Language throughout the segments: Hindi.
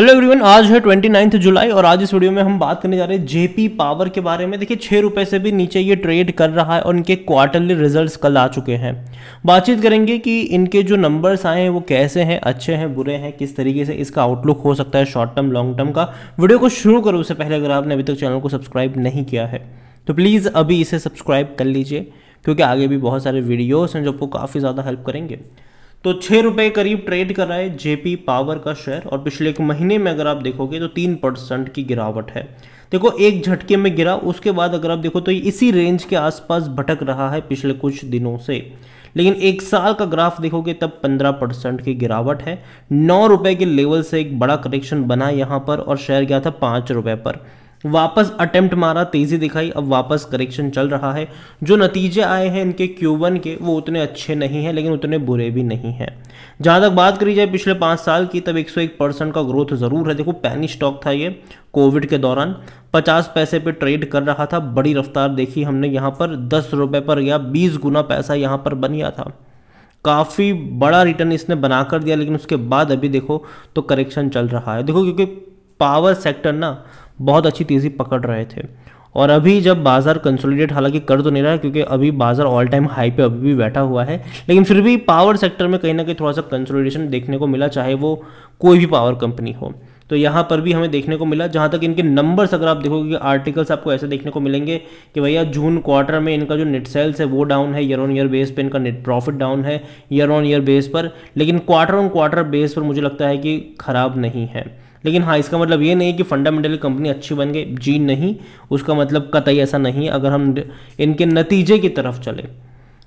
हेलो एवरीवन आज है ट्वेंटी नाइन्थ जुलाई और आज इस वीडियो में हम बात करने जा रहे हैं जेपी पावर के बारे में देखिए छः रुपये से भी नीचे ये ट्रेड कर रहा है और इनके क्वार्टरली रिजल्ट्स कल आ चुके हैं बातचीत करेंगे कि इनके जो नंबर्स आए हैं वो कैसे हैं अच्छे हैं बुरे हैं किस तरीके से इसका आउटलुक हो सकता है शॉर्ट टर्म लॉन्ग टर्म का वीडियो को शुरू करो उससे पहले अगर आपने अभी तक चैनल को सब्सक्राइब नहीं किया है तो प्लीज़ अभी इसे सब्सक्राइब कर लीजिए क्योंकि आगे भी बहुत सारे वीडियोज़ हैं जो आपको काफ़ी ज़्यादा हेल्प करेंगे तो छः रुपये करीब ट्रेड कर रहा है जेपी पावर का शेयर और पिछले एक महीने में अगर आप देखोगे तो तीन परसेंट की गिरावट है देखो एक झटके में गिरा उसके बाद अगर आप देखो तो इसी रेंज के आसपास भटक रहा है पिछले कुछ दिनों से लेकिन एक साल का ग्राफ देखोगे तब 15 परसेंट की गिरावट है नौ रुपए के लेवल से एक बड़ा करेक्शन बना यहाँ पर और शेयर गया था पांच रुपए पर वापस अटेम्प्ट मारा तेज़ी दिखाई अब वापस करेक्शन चल रहा है जो नतीजे आए हैं इनके क्यू के वो उतने अच्छे नहीं हैं लेकिन उतने बुरे भी नहीं हैं जहाँ तक बात करी जाए पिछले पाँच साल की तब 101 परसेंट का ग्रोथ ज़रूर है देखो पैनी स्टॉक था ये कोविड के दौरान 50 पैसे पे ट्रेड कर रहा था बड़ी रफ्तार देखी हमने यहाँ पर दस रुपये पर गया बीस गुना पैसा यहाँ पर बन गया था काफ़ी बड़ा रिटर्न इसने बना कर दिया लेकिन उसके बाद अभी देखो तो करेक्शन चल रहा है देखो क्योंकि पावर सेक्टर ना बहुत अच्छी तेज़ी पकड़ रहे थे और अभी जब बाजार कंसोलिडेट हालांकि कर तो नहीं रहा है क्योंकि अभी बाजार ऑल टाइम हाई पे अभी भी बैठा हुआ है लेकिन फिर भी पावर सेक्टर में कहीं ना कहीं थोड़ा सा कंसोलिडेशन देखने को मिला चाहे वो कोई भी पावर कंपनी हो तो यहाँ पर भी हमें देखने को मिला जहाँ तक इनके नंबर्स अगर आप देखोगे आर्टिकल्स आपको ऐसे देखने को मिलेंगे कि भैया जून क्वार्टर में इनका जो नेट सेल्स है वो डाउन है ईयर ऑन ईयर बेस पर इनका नेट प्रॉफिट डाउन है ईयर ऑन ईयर बेस पर लेकिन क्वार्टर ऑन क्वार्टर बेस पर मुझे लगता है कि खराब नहीं है लेकिन हाँ इसका मतलब ये नहीं कि फंडामेंटली कंपनी अच्छी बन गई जी नहीं उसका मतलब कतई ऐसा नहीं अगर हम इनके नतीजे की तरफ चले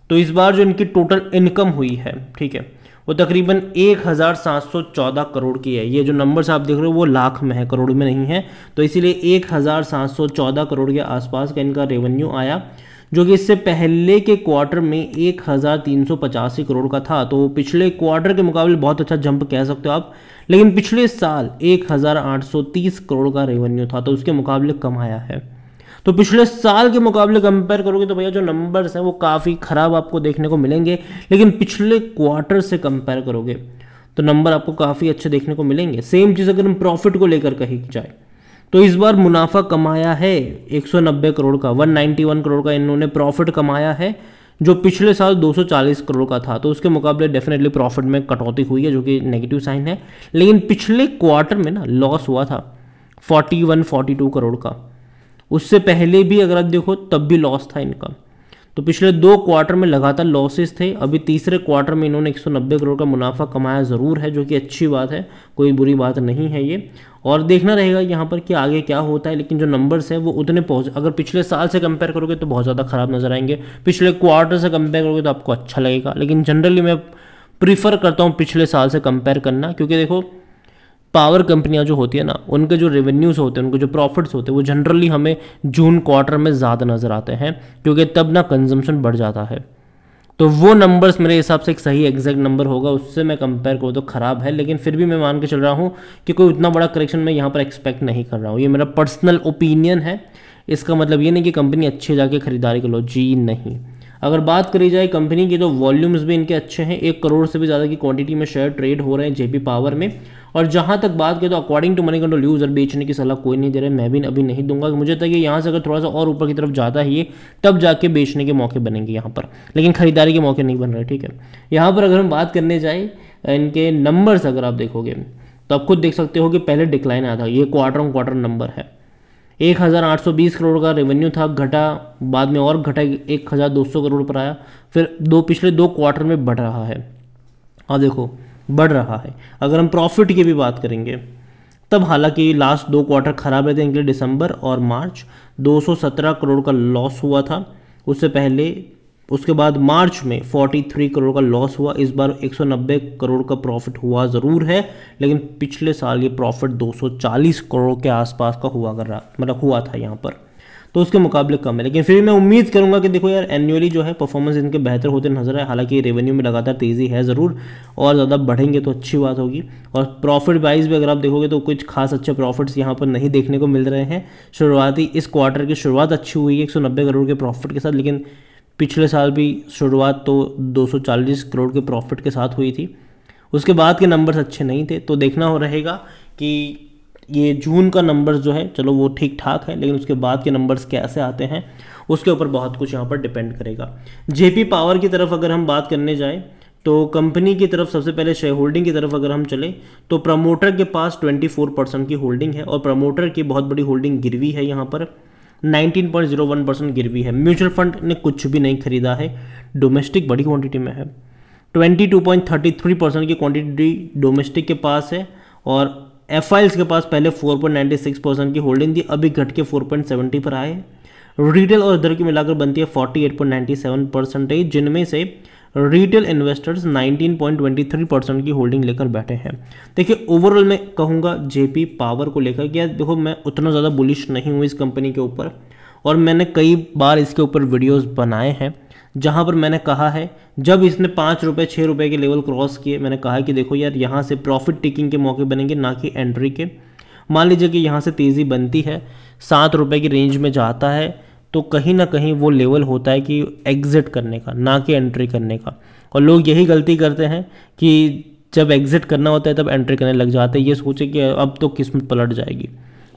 तो इस बार जो इनकी टोटल इनकम हुई है ठीक है वो तकरीबन 1714 करोड़ की है ये जो नंबर्स आप देख रहे हो वो लाख में है करोड़ में नहीं है तो इसीलिए 1714 करोड़ के आसपास का इनका रेवेन्यू आया जो कि इससे पहले के क्वार्टर में एक करोड़ का था तो पिछले क्वार्टर के मुकाबले बहुत अच्छा जंप कह सकते हो आप लेकिन पिछले साल 1830 करोड़ का रेवेन्यू था तो उसके मुकाबले कम आया है तो पिछले साल के मुकाबले कंपेयर करोगे तो भैया जो नंबर्स हैं वो काफ़ी ख़राब आपको देखने को मिलेंगे लेकिन पिछले क्वार्टर से कंपेयर करोगे तो नंबर आपको काफ़ी अच्छे देखने को मिलेंगे सेम चीज़ अगर हम प्रॉफिट को लेकर कही जाए तो इस बार मुनाफा कमाया है 190 करोड़ का 191 करोड़ का इन्होंने प्रॉफिट कमाया है जो पिछले साल 240 करोड़ का था तो उसके मुकाबले डेफिनेटली प्रॉफिट में कटौती हुई है जो कि नेगेटिव साइन है लेकिन पिछले क्वार्टर में ना लॉस हुआ था 41 42 करोड़ का उससे पहले भी अगर आप देखो तब भी लॉस था इनका तो पिछले दो क्वार्टर में लगातार लॉसेस थे अभी तीसरे क्वार्टर में इन्होंने 190 करोड़ का मुनाफा कमाया ज़रूर है जो कि अच्छी बात है कोई बुरी बात नहीं है ये और देखना रहेगा यहाँ पर कि आगे क्या होता है लेकिन जो नंबर्स हैं वो उतने पहुँच अगर पिछले साल से कंपेयर करोगे तो बहुत ज़्यादा ख़राब नज़र आएंगे पिछले क्वार्टर से कंपेयर करोगे तो आपको अच्छा लगेगा लेकिन जनरली मैं प्रीफर करता हूँ पिछले साल से कंपेयर करना क्योंकि देखो पावर कंपनियां जो होती है ना उनके जो रेवेन्यूज़ होते हैं उनके जो प्रॉफिट्स होते हैं वो जनरली हमें जून क्वार्टर में ज़्यादा नज़र आते हैं क्योंकि तब ना कंजम्पशन बढ़ जाता है तो वो नंबर्स मेरे हिसाब से एक सही एग्जैक्ट नंबर होगा उससे मैं कंपेयर करूँ तो ख़राब है लेकिन फिर भी मैं मान के चल रहा हूँ कि कोई उतना बड़ा करेक्शन मैं यहाँ पर एक्सपेक्ट नहीं कर रहा हूँ ये मेरा पर्सनल ओपिनियन है इसका मतलब ये नहीं कि कंपनी अच्छे जाके खरीदारी कर लो जी नहीं अगर बात करी जाए कंपनी की तो वॉल्यूम्स भी इनके अच्छे हैं एक करोड़ से भी ज़्यादा की क्वांटिटी में शेयर ट्रेड हो रहे हैं जेपी पावर में और जहाँ तक बात करें तो according to Moneycontrol user बेचने की सलाह कोई नहीं दे रहा है मैं भी अभी नहीं दूंगा मुझे था कि यहाँ से अगर थोड़ा सा और ऊपर की तरफ जाता है ये तब जाके बेचने के मौके बनेंगे यहाँ पर लेकिन खरीदारी के मौके नहीं बन रहे ठीक है यहाँ पर अगर हम बात करने जाए इनके नंबर्स अगर आप देखोगे तो आप खुद देख सकते हो कि पहले डिक्लाइन आया था ये क्वार्टर ऑन क्वार्टर नंबर है 1820 करोड़ का रेवेन्यू था घटा बाद में और घटा 1200 करोड़ पर आया फिर दो पिछले दो क्वार्टर में बढ़ रहा है अब देखो बढ़ रहा है अगर हम प्रॉफिट की भी बात करेंगे तब हालांकि लास्ट दो क्वार्टर खराब रहते हैं इनके दिसंबर और मार्च 217 करोड़ का लॉस हुआ था उससे पहले उसके बाद मार्च में 43 करोड़ का लॉस हुआ इस बार 190 करोड़ का प्रॉफिट हुआ ज़रूर है लेकिन पिछले साल ये प्रॉफिट 240 करोड़ के आसपास का हुआ कर रहा मतलब हुआ था यहाँ पर तो उसके मुकाबले कम है लेकिन फिर मैं उम्मीद करूंगा कि देखो यार एनुअली जो है परफॉर्मेंस इनके बेहतर होते नजर आए हालांकि रेवेन्यू में लगातार तेज़ी है ज़रूर और ज़्यादा बढ़ेंगे तो अच्छी बात होगी और प्रॉफिट वाइज भी अगर आप देखोगे तो कुछ खास अच्छे प्रॉफिट्स यहाँ पर नहीं देखने को मिल रहे हैं शुरुआती इस क्वार्टर की शुरुआत अच्छी हुई है एक करोड़ के प्रॉफिट के साथ लेकिन पिछले साल भी शुरुआत तो 240 करोड़ के प्रॉफिट के साथ हुई थी उसके बाद के नंबर्स अच्छे नहीं थे तो देखना हो रहेगा कि ये जून का नंबर जो है चलो वो ठीक ठाक है लेकिन उसके बाद के नंबर्स कैसे आते हैं उसके ऊपर बहुत कुछ यहाँ पर डिपेंड करेगा जेपी पावर की तरफ अगर हम बात करने जाएँ तो कंपनी की तरफ सबसे पहले शेयर होल्डिंग की तरफ अगर हम चले तो प्रमोटर के पास 24 परसेंट की होल्डिंग है और प्रमोटर की बहुत बड़ी होल्डिंग गिरवी है यहाँ पर 19.01 परसेंट गिरवी है म्यूचुअल फंड ने कुछ भी नहीं खरीदा है डोमेस्टिक बड़ी क्वांटिटी में है 22.33 परसेंट की क्वांटिटी डोमेस्टिक के पास है और एफ के पास पहले 4.96 परसेंट की होल्डिंग थी अभी घट के 4.70 पर आए रिटेल और अदर की मिलाकर बनती है 48.97 परसेंटेज जिनमें से रिटेल इन्वेस्टर्स 19.23 परसेंट की होल्डिंग लेकर बैठे हैं देखिए ओवरऑल मैं कहूँगा जेपी पावर को लेकर क्या देखो मैं उतना ज़्यादा बुलिश नहीं हूँ इस कंपनी के ऊपर और मैंने कई बार इसके ऊपर वीडियोज़ बनाए हैं जहाँ पर मैंने कहा है जब इसने पाँच रुपये छः रुपये के लेवल क्रॉस किए मैंने कहा है कि देखो यार यहाँ से प्रॉफिट टेकिंग के मौके बनेंगे ना कि एंट्री के मान लीजिए कि यहाँ से तेज़ी बनती है सात रुपये की रेंज में जाता है तो कहीं ना कहीं वो लेवल होता है कि एग्ज़िट करने का ना कि एंट्री करने का और लोग यही गलती करते हैं कि जब एग्ज़िट करना होता है तब एंट्री करने लग जाते हैं ये सोचे कि अब तो किस्मत पलट जाएगी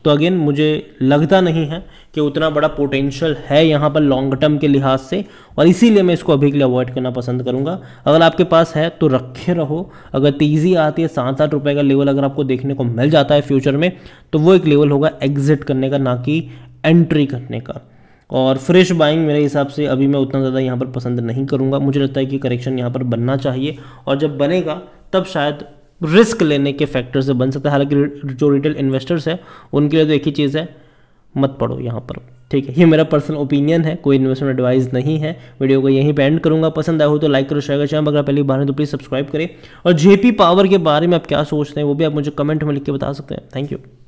तो अगेन मुझे लगता नहीं है कि उतना बड़ा पोटेंशियल है यहाँ पर लॉन्ग टर्म के लिहाज से और इसीलिए मैं इसको अभी के लिए अवॉइड करना पसंद करूँगा अगर आपके पास है तो रखे रहो अगर तेज़ी आती है सात आठ रुपये का लेवल अगर आपको देखने को मिल जाता है फ्यूचर में तो वो एक लेवल होगा एग्जिट करने का ना कि एंट्री करने का और फ्रेश बाइंग मेरे हिसाब से अभी मैं उतना ज़्यादा यहाँ पर पसंद नहीं करूँगा मुझे लगता है कि करेक्शन यहाँ पर बनना चाहिए और जब बनेगा तब शायद रिस्क लेने के फैक्टर से बन सकता है हालांकि जो रिटेल इन्वेस्टर्स है उनके लिए तो एक ही चीज़ है मत पढ़ो यहाँ पर ठीक है ये मेरा पर्सनल ओपिनियन है कोई इन्वेस्टमेंट एडवाइस नहीं है वीडियो को यहीं पर एंड करूंगा पसंद आए हो तो लाइक करो शेयर करो चैनल अगर पहली बार है तो प्लीज़ सब्सक्राइब करें और जेपी पावर के बारे में आप क्या सोचते हैं वो भी आप मुझे कमेंट में लिख के बता सकते हैं थैंक यू